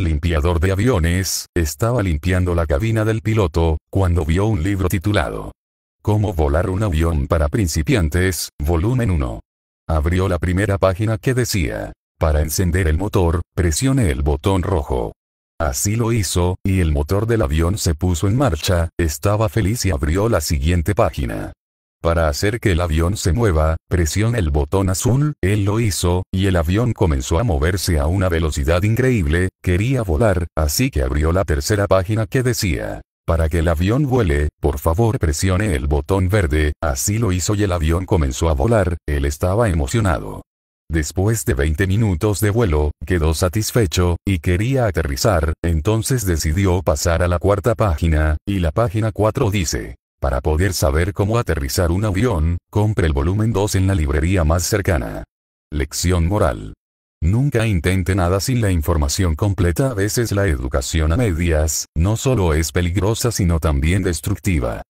limpiador de aviones, estaba limpiando la cabina del piloto, cuando vio un libro titulado Cómo volar un avión para principiantes, volumen 1. Abrió la primera página que decía, para encender el motor, presione el botón rojo. Así lo hizo, y el motor del avión se puso en marcha, estaba feliz y abrió la siguiente página. Para hacer que el avión se mueva, presione el botón azul, él lo hizo, y el avión comenzó a moverse a una velocidad increíble, quería volar, así que abrió la tercera página que decía, para que el avión vuele, por favor presione el botón verde, así lo hizo y el avión comenzó a volar, él estaba emocionado. Después de 20 minutos de vuelo, quedó satisfecho, y quería aterrizar, entonces decidió pasar a la cuarta página, y la página 4 dice, para poder saber cómo aterrizar un avión, compre el volumen 2 en la librería más cercana. Lección moral. Nunca intente nada sin la información completa. A veces la educación a medias, no solo es peligrosa sino también destructiva.